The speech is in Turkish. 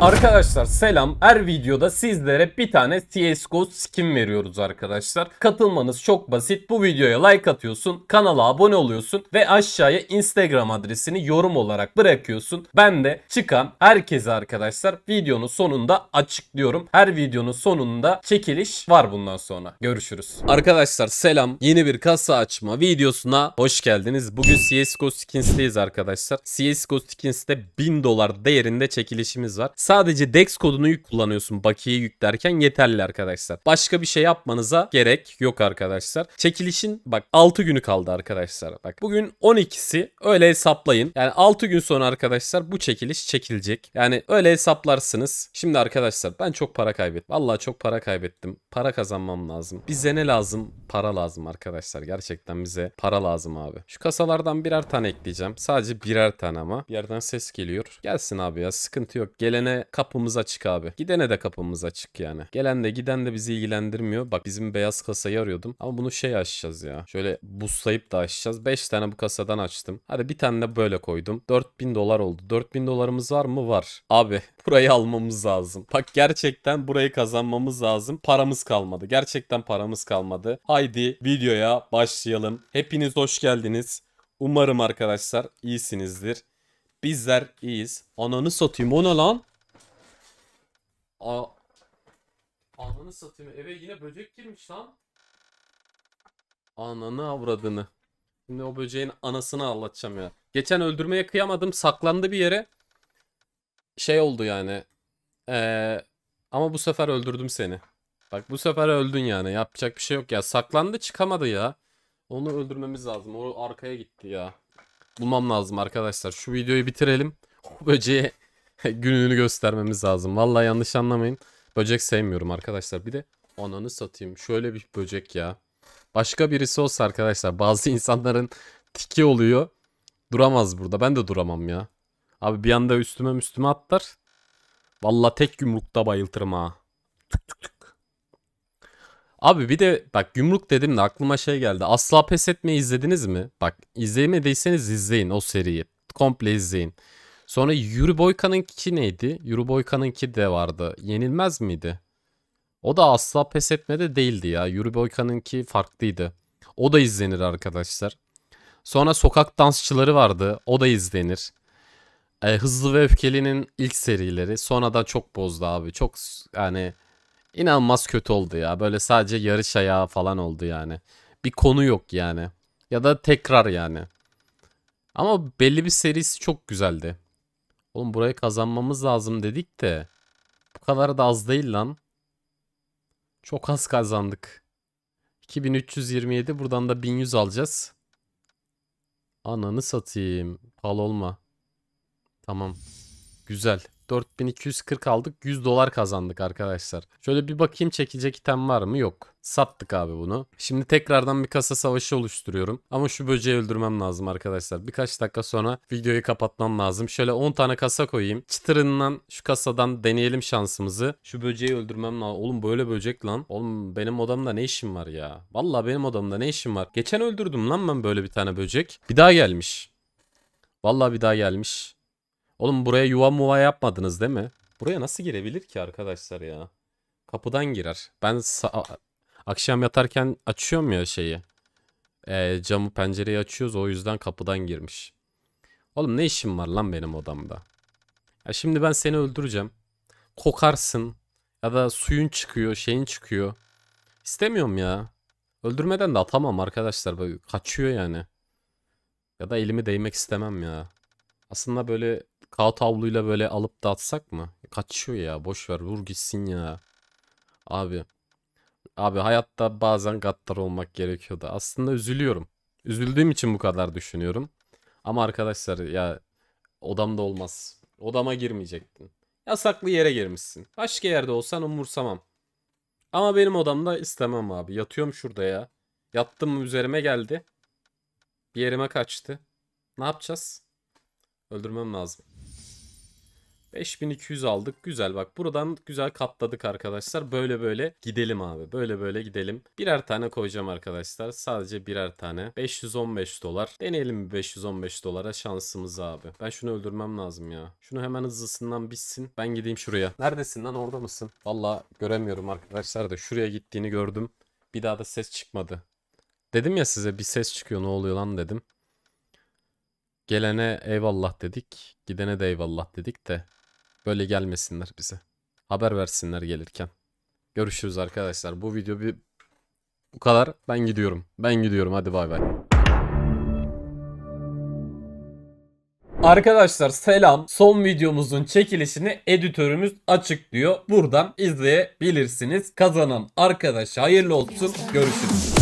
Arkadaşlar selam. Her videoda sizlere bir tane CSGO skin veriyoruz arkadaşlar. Katılmanız çok basit. Bu videoya like atıyorsun, kanala abone oluyorsun ve aşağıya Instagram adresini yorum olarak bırakıyorsun. Ben de çıkan herkese arkadaşlar videonun sonunda açıklıyorum. Her videonun sonunda çekiliş var bundan sonra. Görüşürüz. Arkadaşlar selam. Yeni bir kasa açma videosuna hoş geldiniz. Bugün CSGO skins'teyiz arkadaşlar. CSGO skins'te 1000 dolar değerinde çekilişimiz var. Sadece DEX kodunu yük kullanıyorsun bakiye yüklerken yeterli arkadaşlar. Başka bir şey yapmanıza gerek yok arkadaşlar. Çekilişin bak 6 günü kaldı arkadaşlar. Bak bugün 12'si öyle hesaplayın. Yani 6 gün sonra arkadaşlar bu çekiliş çekilecek. Yani öyle hesaplarsınız. Şimdi arkadaşlar ben çok para kaybettim. Vallahi çok para kaybettim. Para kazanmam lazım. Bize ne lazım? Para lazım arkadaşlar. Gerçekten bize para lazım abi. Şu kasalardan birer tane ekleyeceğim. Sadece birer tane ama. Bir yerden ses geliyor. Gelsin abi ya sıkıntı yok. Gelene kapımız açık abi. Gidene de kapımız açık yani. Gelen de giden de bizi ilgilendirmiyor. Bak bizim beyaz kasayı arıyordum. Ama bunu şey açacağız ya. Şöyle buslayıp da açacağız. 5 tane bu kasadan açtım. Hadi bir tane de böyle koydum. 4000 dolar oldu. 4000 dolarımız var mı? Var. Abi burayı almamız lazım. Bak gerçekten burayı kazanmamız lazım. Paramız kalmadı. Gerçekten paramız kalmadı. Haydi videoya başlayalım. Hepiniz hoş geldiniz. Umarım arkadaşlar iyisinizdir. Bizler iyiyiz. Ananı satayım o ne lan? A Ananı satayım eve yine böcek girmiş lan. Ananı avradını. Şimdi o böceğin anasını anlatacağım ya. Geçen öldürmeye kıyamadım saklandı bir yere. Şey oldu yani. Ee, ama bu sefer öldürdüm seni. Bak bu sefer öldün yani yapacak bir şey yok ya. Saklandı çıkamadı ya. Onu öldürmemiz lazım. O arkaya gitti ya. Bulmam lazım arkadaşlar. Şu videoyu bitirelim. O böceği gününü göstermemiz lazım. Vallahi yanlış anlamayın. Böcek sevmiyorum arkadaşlar. Bir de ananı satayım. Şöyle bir böcek ya. Başka birisi olsa arkadaşlar bazı insanların tiki oluyor. Duramaz burada. Ben de duramam ya. Abi bir anda üstüme üstüme atlar. Valla tek yumrukta bayıltırım ha. Tık tık tık. Abi bir de bak yumruk dedim de aklıma şey geldi. Asla Pes Etme'yi izlediniz mi? Bak izlemediyseniz izleyin o seriyi. Komple izleyin. Sonra Yuri Boyka'nınki neydi? Yuri Boyka'nınki de vardı. Yenilmez miydi? O da asla pes etmede değildi ya. Yuri Boyka'nınki farklıydı. O da izlenir arkadaşlar. Sonra sokak dansçıları vardı. O da izlenir. E, Hızlı ve Öfkeli'nin ilk serileri Sonra da çok bozdu abi. Çok yani inanılmaz kötü oldu ya. Böyle sadece yarış ayağı falan oldu yani. Bir konu yok yani. Ya da tekrar yani. Ama belli bir serisi çok güzeldi. Oğlum burayı kazanmamız lazım dedik de. Bu kadar da az değil lan. Çok az kazandık. 2327 buradan da 1100 alacağız. Ananı satayım. pahalı olma. Tamam. Güzel. 4240 aldık 100 dolar kazandık arkadaşlar. Şöyle bir bakayım çekecek item var mı? Yok. Sattık abi bunu. Şimdi tekrardan bir kasa savaşı oluşturuyorum. Ama şu böceği öldürmem lazım arkadaşlar. Birkaç dakika sonra videoyu kapatmam lazım. Şöyle 10 tane kasa koyayım. Çıtırından şu kasadan deneyelim şansımızı. Şu böceği öldürmem lazım. Oğlum böyle böcek lan. Oğlum benim odamda ne işim var ya? Valla benim odamda ne işim var? Geçen öldürdüm lan ben böyle bir tane böcek. Bir daha gelmiş. Valla bir daha gelmiş. Oğlum buraya yuva muva yapmadınız değil mi? Buraya nasıl girebilir ki arkadaşlar ya? Kapıdan girer. Ben akşam yatarken açıyorum ya şeyi. E, camı pencereyi açıyoruz o yüzden kapıdan girmiş. Oğlum ne işim var lan benim odamda? Ya şimdi ben seni öldüreceğim. Kokarsın. Ya da suyun çıkıyor, şeyin çıkıyor. İstemiyorum ya. Öldürmeden de atamam arkadaşlar. Böyle kaçıyor yani. Ya da elimi değmek istemem ya. Aslında böyle Kağıt havluyla böyle alıp dağıtsak mı? Kaçıyor ya boş ver vur gitsin ya. Abi. Abi hayatta bazen gaddar olmak gerekiyordu. Aslında üzülüyorum. Üzüldüğüm için bu kadar düşünüyorum. Ama arkadaşlar ya odamda olmaz. Odama girmeyecektin. Yasaklı yere girmişsin. Başka yerde olsan umursamam. Ama benim odamda istemem abi. Yatıyorum şurada ya. Yattım üzerime geldi. Bir yerime kaçtı. Ne yapacağız? Öldürmem lazım. 5200 aldık. Güzel bak buradan güzel katladık arkadaşlar. Böyle böyle gidelim abi. Böyle böyle gidelim. Birer tane koyacağım arkadaşlar. Sadece birer tane. 515 dolar. Deneyelim 515 dolara şansımız abi. Ben şunu öldürmem lazım ya. Şunu hemen hızlısından bitsin. Ben gideyim şuraya. Neredesin lan orada mısın? Valla göremiyorum arkadaşlar da şuraya gittiğini gördüm. Bir daha da ses çıkmadı. Dedim ya size bir ses çıkıyor ne oluyor lan dedim. Gelene eyvallah dedik. Gidene de eyvallah dedik de Böyle gelmesinler bize. Haber versinler gelirken. Görüşürüz arkadaşlar. Bu video bir bu kadar. Ben gidiyorum. Ben gidiyorum. Hadi bay bay. Arkadaşlar selam. Son videomuzun çekilişini editörümüz açıklıyor. Buradan izleyebilirsiniz. Kazanan arkadaş hayırlı olsun. Görüşürüz.